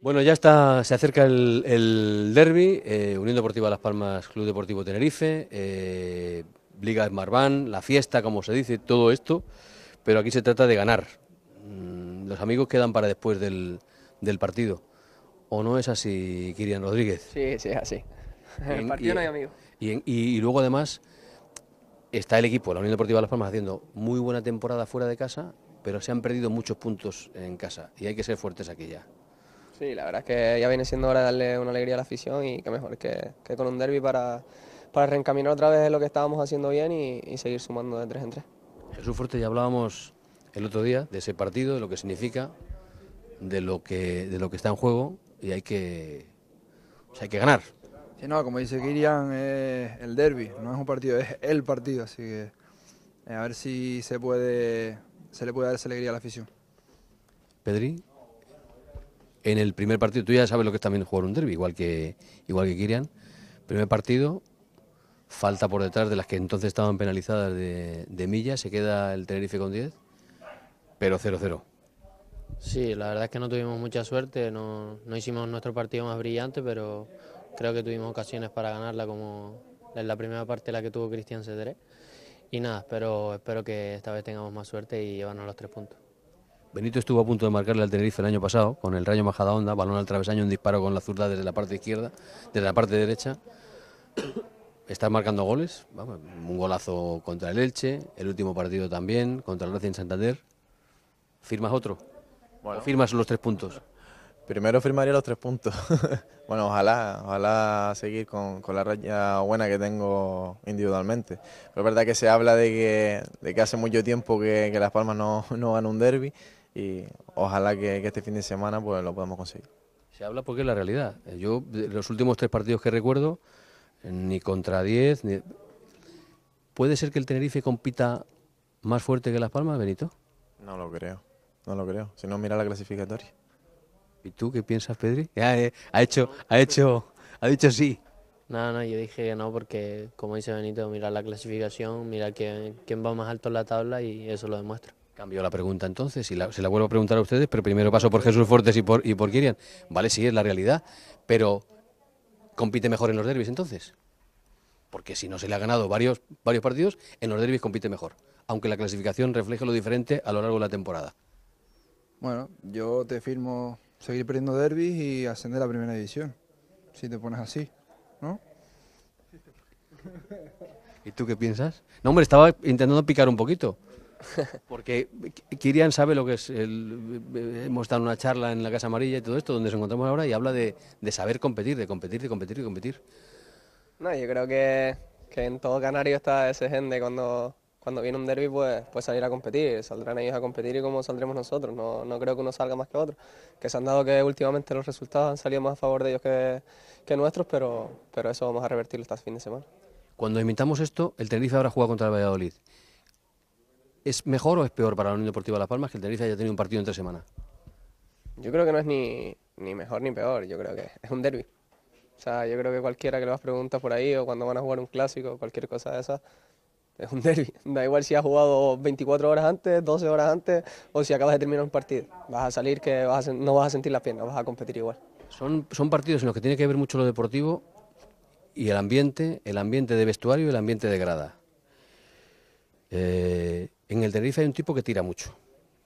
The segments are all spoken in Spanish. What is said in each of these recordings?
Bueno, ya está, se acerca el, el derby, eh, Unión Deportiva Las Palmas, Club Deportivo Tenerife, eh, Liga de Marván, la fiesta, como se dice, todo esto, pero aquí se trata de ganar. Mm, los amigos quedan para después del, partido. ¿O no es así, Kirian Rodríguez? Sí, sí, así. En el partido no hay amigos. Y, y, luego, además, está el equipo, la Unión Deportiva Las Palmas, haciendo muy buena temporada fuera de casa, pero se han perdido muchos puntos en casa y hay que ser fuertes aquí ya. Sí, la verdad es que ya viene siendo hora de darle una alegría a la afición y qué mejor que, que con un derby para, para reencaminar otra vez lo que estábamos haciendo bien y, seguir sumando de tres en tres. Jesús Fuerte, ya hablábamos el otro día de ese partido, de lo que significa, de lo que, de lo que está en juego y hay que, hay que ganar. Sí, no, como dice Kirian, el derby, no es un partido, es el partido, así que eh, a ver si se puede se le puede dar esa alegría a la afición. Pedri, en el primer partido, tú ya sabes lo que es también jugar un derby, igual que, igual que Kirian. Primer partido, falta por detrás de las que entonces estaban penalizadas de, de Milla, se queda el Tenerife con 10, pero 0-0. Sí, la verdad es que no tuvimos mucha suerte, no, hicimos nuestro partido más brillante, pero creo que tuvimos ocasiones para ganarla como en la primera parte la que tuvo Cristian Cedré. Y nada, pero espero que esta vez tengamos más suerte y llevarnos los tres puntos. Benito estuvo a punto de marcarle al Tenerife el año pasado con el Rayo onda balón al travesaño, un disparo con la zurda desde la parte izquierda, desde la parte derecha. Está marcando goles, un golazo contra el Elche, el último partido también, contra el Racing Santander. ¿Firmas otro? ¿O firmas los tres puntos? Primero firmaría los tres puntos. bueno, ojalá, ojalá seguir con, la raya buena que tengo individualmente. Pero es verdad que se habla de que, hace mucho tiempo que, Las Palmas no, van gana un derby y ojalá que, este fin de semana pues, lo podamos conseguir. Se habla porque es la realidad. Eh, yo, los últimos tres partidos que recuerdo, eh, ni contra 10, ¿Puede ser que el Tenerife compita más fuerte que Las Palmas, Benito? No lo creo, no lo creo. Si no, mira la clasificatoria. ¿Y tú qué piensas, Pedri? Eh, ha hecho, ha hecho, ha dicho sí. No, no, yo dije que no porque, como dice Benito, mira la clasificación, mira quién, va más alto en la tabla y eso lo demuestra. Cambio la pregunta entonces y se la vuelvo a preguntar a ustedes, pero primero paso por Jesús Fortes y por, y por Kirian. Vale, sí, es la realidad, pero ¿compite mejor en los derbis entonces? Porque si no se le ha ganado varios, varios partidos, en los derbis compite mejor, aunque la clasificación refleje lo diferente a lo largo de la temporada. Bueno, yo te firmo seguir perdiendo derbis y ascender a primera división, si te pones así, ¿no? ¿Y tú qué piensas? No, hombre, estaba intentando picar un poquito. Porque Kirian sabe lo que es. El, hemos dado una charla en la Casa Amarilla y todo esto, donde nos encontramos ahora, y habla de, saber competir, de competir, de competir, de competir. No, yo creo que, que en todo Canario está ese gente cuando cuando viene un derby pues, pues salir a competir, saldrán ellos a competir y como saldremos nosotros, no, no, creo que uno salga más que otro, que se han dado que últimamente los resultados han salido más a favor de ellos que, nuestros, pero, pero eso vamos a revertirlo este fin de semana. Cuando imitamos esto, el Tenerife habrá jugado contra el Valladolid. ¿Es mejor o es peor para la Unión Deportiva Las Palmas que el Tenerife haya tenido un partido entre semana? Yo creo que no es ni, ni mejor ni peor, yo creo que es un derby. O sea, yo creo que cualquiera que le vas preguntas por ahí o cuando van a jugar un clásico o cualquier cosa de esas, es un derby. Da igual si has jugado 24 horas antes, 12 horas antes o si acabas de terminar un partido. Vas a salir que no vas a sentir las piernas, vas a competir igual. Son, partidos en los que tiene que ver mucho lo deportivo y el ambiente, el ambiente de vestuario y el ambiente de grada. Eh, en el Tenerife hay un tipo que tira mucho,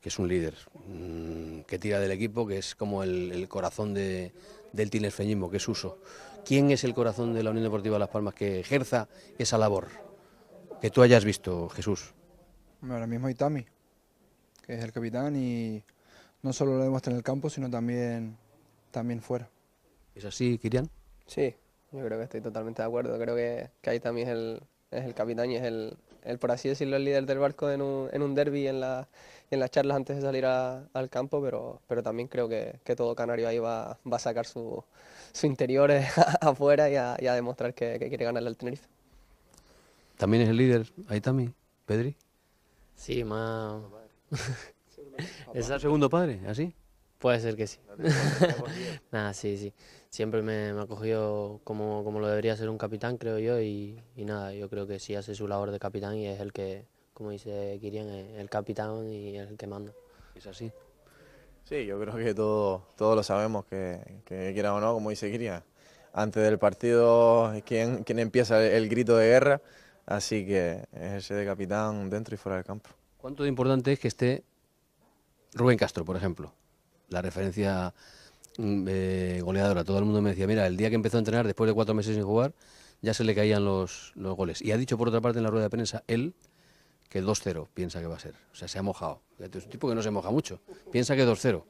que es un líder, mm, que tira del equipo, que es como el, corazón del tinerfeñismo, que es uso. ¿Quién es el corazón de la Unión Deportiva de Las Palmas que ejerza esa labor? que tú hayas visto, Jesús? Ahora mismo Itami, que es el capitán y no solo lo demuestra en el campo, sino también, también fuera. ¿Es así, Kirian? Sí, yo creo que estoy totalmente de acuerdo. Creo que, que Itami es el, capitán y es el, por así decirlo, el líder del barco en un, en un derby en, la, en las charlas antes de salir al campo, pero, pero también creo que, todo canario ahí va, a sacar su, su interior eh, afuera y a, demostrar que, que quiere ganarle al Tenerife. También es el líder, ahí también, Pedri. Sí, más... ¿Es el segundo padre, así? Puede ser que sí. nada, sí, sí. Siempre me, ha cogido como, lo debería ser un capitán, creo yo, y, nada, yo creo que sí hace su labor de capitán y es el que, como dice Kirian, el capitán y el que manda. ¿Es así? Sí, yo creo que todos lo sabemos, que, quiera o no, como dice Kirian. Antes del partido, ¿quién quien empieza el grito de guerra? Así que ese de capitán dentro y fuera del campo. ¿Cuánto de importante es que esté Rubén Castro, por ejemplo? La referencia mm, eh, goleadora. Todo el mundo me decía, mira, el día que empezó a entrenar, después de cuatro meses sin jugar, ya se le caían los, los goles. Y ha dicho, por otra parte, en la rueda de prensa, él, que 2-0 piensa que va a ser. O sea, se ha mojado. Es un tipo que no se moja mucho. Piensa que 2-0.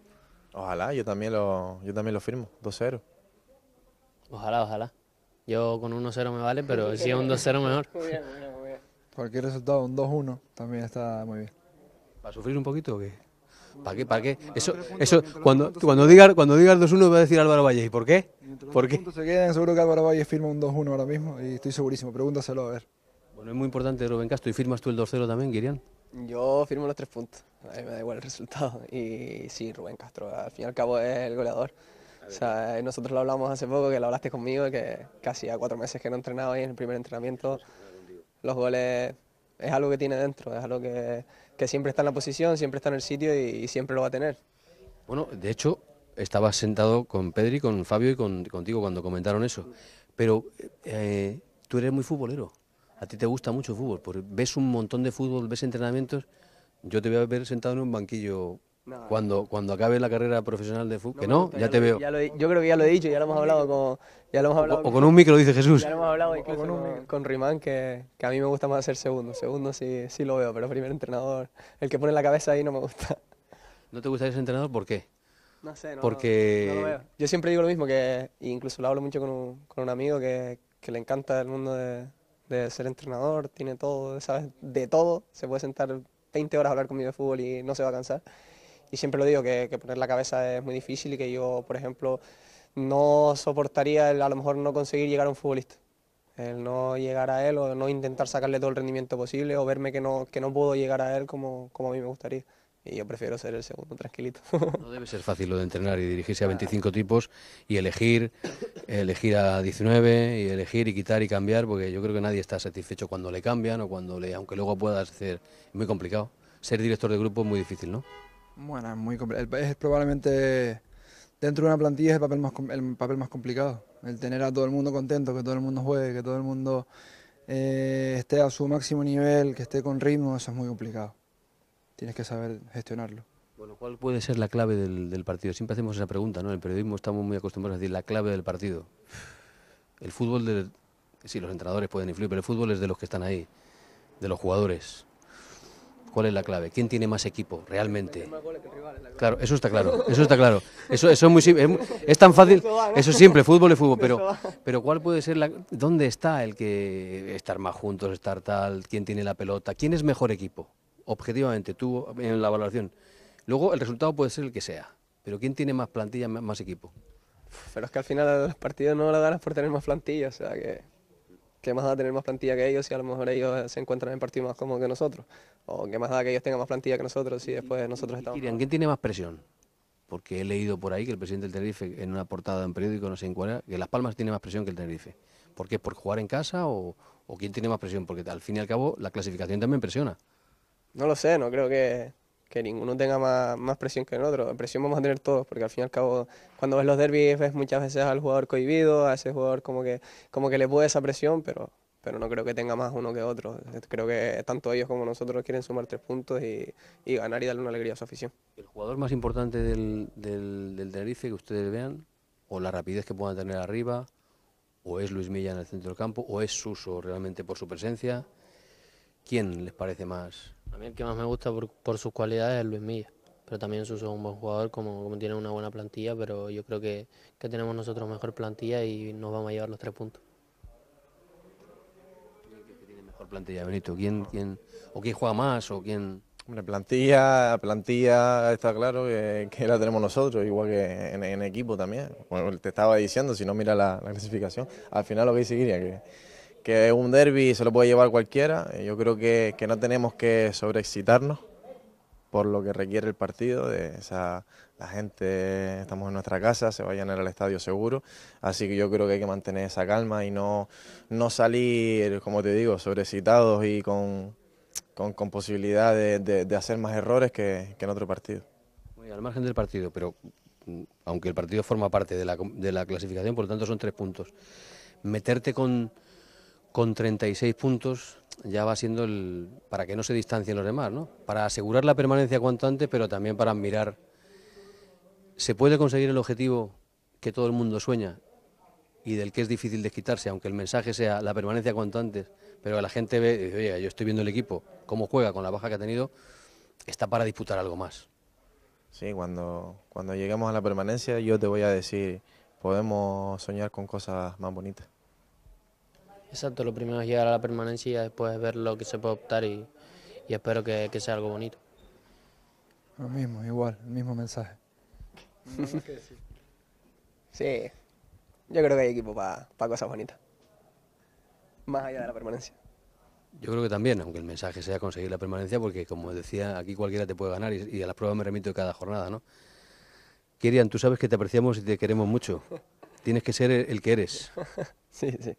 Ojalá, yo también lo, yo también lo firmo, 2-0. Ojalá, ojalá. Yo con 1-0 me vale, pero si es un 2-0 mejor. Muy bien, Cualquier resultado, un 2-1, también está muy bien. ¿Para sufrir un poquito o qué? ¿Para qué? ¿Para qué? Eso, eso cuando, cuando digas cuando diga el 2-1 va a decir Álvaro Valle. ¿Y por qué? ¿Por qué? se quedan seguro que Álvaro Valle firma un 2-1 ahora mismo y estoy segurísimo. Pregúntaselo a ver. Bueno, es muy importante, Rubén Castro. ¿Y firmas tú el 2-0 también, Kirian? Yo firmo los tres puntos. A mí me da igual el resultado. Y sí, Rubén Castro, al fin y al cabo es el goleador. O sea, eh, nosotros lo hablamos hace poco, que lo hablaste conmigo, que casi a cuatro meses que no entrenaba y en el primer entrenamiento los goles es algo que tiene dentro, es algo que, siempre está en la posición, siempre está en el sitio y, siempre lo va a tener. Bueno, de hecho, estaba sentado con Pedri, con Fabio y contigo cuando comentaron eso, pero eh, tú eres muy futbolero, a ti te gusta mucho el fútbol, porque ves un montón de fútbol, ves entrenamientos, yo te voy a ver sentado en un banquillo cuando, cuando acabe la carrera profesional de fútbol, que no, ya, te veo. Ya lo, yo creo que ya lo he dicho, ya lo hemos hablado con... Ya lo hemos o, con un micro, dice Jesús. Ya lo hemos hablado con, un, con Rimán, que, que, a mí me gusta más ser segundo. Segundo sí, sí lo veo, pero primer entrenador, el que pone la cabeza ahí no me gusta. ¿No te gusta ese entrenador? ¿Por qué? No sé, no, Porque... Yo siempre digo lo mismo, que e incluso lo hablo mucho con un, con un amigo que, que le encanta el mundo de, de ser entrenador, tiene todo, ¿sabes? De todo, se puede sentar 20 horas a hablar conmigo de fútbol y no se va a cansar y siempre lo digo, que, poner la cabeza es muy difícil y que yo, por ejemplo, no soportaría a lo mejor no conseguir llegar a un futbolista. El no llegar a él o no intentar sacarle todo el rendimiento posible o verme que no, que no puedo llegar a él como, como a mí me gustaría. Y yo prefiero ser el segundo, tranquilito. No debe ser fácil lo de entrenar y dirigirse a 25 tipos y elegir, elegir a 19 y elegir y quitar y cambiar, porque yo creo que nadie está satisfecho cuando le cambian o cuando le, aunque luego pueda ser, es muy complicado. Ser director de grupo es muy difícil, ¿no? Bueno, es muy es probablemente dentro de una plantilla es el papel más el papel más complicado, el tener a todo el mundo contento, que todo el mundo juegue, que todo el mundo eh, esté a su máximo nivel, que esté con ritmo, eso es muy complicado. Tienes que saber gestionarlo. Bueno, ¿cuál puede ser la clave del, partido? Siempre hacemos esa pregunta, ¿no? En el periodismo estamos muy acostumbrados a decir la clave del partido. El fútbol, de, sí, los entrenadores pueden influir, pero el fútbol es de los que están ahí, de los jugadores. ¿Cuál es la clave? ¿Quién tiene más equipo realmente? Claro, eso está claro, eso está claro. Eso, eso es, muy, es, es tan fácil, eso siempre, fútbol y fútbol, pero, pero ¿cuál puede ser la... ¿Dónde está el que estar más juntos, estar tal, quién tiene la pelota? ¿Quién es mejor equipo? Objetivamente, tú en la valoración. Luego el resultado puede ser el que sea, pero ¿quién tiene más plantilla, más, equipo? Pero es que al final los partidos no la ganas por tener más plantilla, o sea que... ¿Qué más da tener más plantilla que ellos si a lo mejor ellos eh, se encuentran en partido más cómodo que nosotros? ¿O qué más da que ellos tengan más plantilla que nosotros si después nosotros estamos... ¿quién tiene más presión? Porque he leído por ahí que el presidente del Tenerife, en una portada de un periódico, no sé en cuál era, que Las Palmas tiene más presión que el Tenerife. ¿Por qué? ¿Por jugar en casa o, o quién tiene más presión? Porque al fin y al cabo la clasificación también presiona. No lo sé, no creo que que ninguno tenga más, presión que el otro. Presión vamos a tener todos, porque al fin y al cabo, cuando ves los derbis, ves muchas veces al jugador cohibido, a ese jugador como que, como que le puede esa presión, pero, pero no creo que tenga más uno que otro. Creo que tanto ellos como nosotros quieren sumar tres puntos y, ganar y darle una alegría a su afición. ¿El jugador más importante del, del, del Tenerife que ustedes vean, o la rapidez que puedan tener arriba, o es Luis Milla en el centro del campo, o es Suso realmente por su presencia? ¿Quién les parece más? A mí el que más me gusta por, sus cualidades es Luis Milla, pero también Suso es un buen jugador, como, tiene una buena plantilla, pero yo creo que, tenemos nosotros mejor plantilla y nos vamos a llevar los tres puntos plantilla, Benito? ¿Quién, quién, ¿O quién juega más? o quién... Hombre, plantilla, plantilla está claro que, la tenemos nosotros, igual que en, equipo también. te estaba diciendo, si no mira la, clasificación, al final lo que dice seguiría que que un derby se lo puede llevar cualquiera. Eh, yo creo que, no tenemos que sobreexcitarnos por lo que requiere el partido, de la gente, estamos en nuestra casa, se vayan al estadio seguro, así que yo creo que hay que mantener esa calma y no, no salir, como te digo, ...sobreexcitados y con, con, posibilidad de, hacer más errores que, en otro partido. Muy al margen del partido, pero mm, aunque el partido forma parte de la, de la clasificación, por lo tanto son tres puntos. Meterte con, con 36 puntos ya va siendo el, para que no se distancien los demás, ¿no? para asegurar la permanencia cuanto antes, pero también para admirar. ¿Se puede conseguir el objetivo que todo el mundo sueña y del que es difícil desquitarse, aunque el mensaje sea la permanencia cuanto antes, pero la gente ve, dice, oye, yo estoy viendo el equipo, cómo juega con la baja que ha tenido, está para disputar algo más. Sí, cuando, cuando lleguemos a la permanencia yo te voy a decir, podemos soñar con cosas más bonitas. Exacto, lo primero es llegar a la permanencia y después ver lo que se puede optar y, espero que, sea algo bonito. Lo mismo, igual, el mismo mensaje. sí, yo creo que hay equipo para cosas bonitas, más allá de la permanencia. Yo creo que también, aunque el mensaje sea conseguir la permanencia, porque como decía, aquí cualquiera te puede ganar y, a las pruebas me remito de cada jornada, ¿no? Kirian, tú sabes que te apreciamos y te queremos mucho. Tienes que ser el que eres. Sí, sí.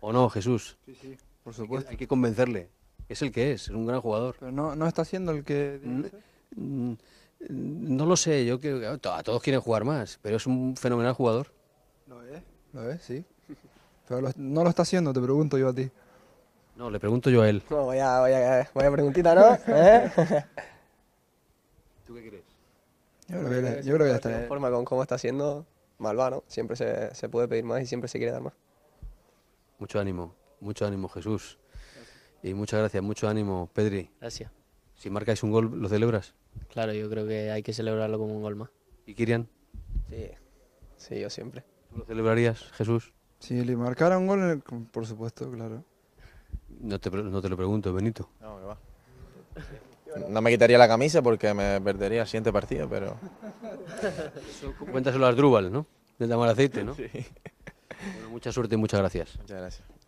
¿O no, Jesús? Sí, sí, por supuesto. Hay que, convencerle. Es el que es, es un gran jugador. no, está siendo el que... Mm, mm, no, lo sé, yo que a todos quieren jugar más, pero es un fenomenal jugador. Lo es, lo es, sí. Pero no lo está haciendo, te pregunto yo a ti. No, le pregunto yo a él. No, voy a, voy preguntita, ¿no? ¿Eh? ¿Tú qué crees? Yo creo que, ya está. De forma con cómo está haciendo, malvano, siempre se, puede pedir más y siempre se quiere dar más. Mucho ánimo, mucho ánimo Jesús. Y muchas gracias, mucho ánimo Pedri. Gracias. Si marcáis un gol, ¿lo celebras? Claro, yo creo que hay que celebrarlo como un gol más. ¿Y Kirian? Sí, sí, yo siempre. lo celebrarías, Jesús? Si le marcara un gol, por supuesto, claro. No te, no te lo pregunto, Benito. No, me va. No me quitaría la camisa porque me perdería el siguiente partido, pero Cuéntaselo a Asdrúbal, ¿no? Del Tamar Aceite, ¿no? Sí. Bueno, mucha suerte y muchas gracias. Muchas gracias.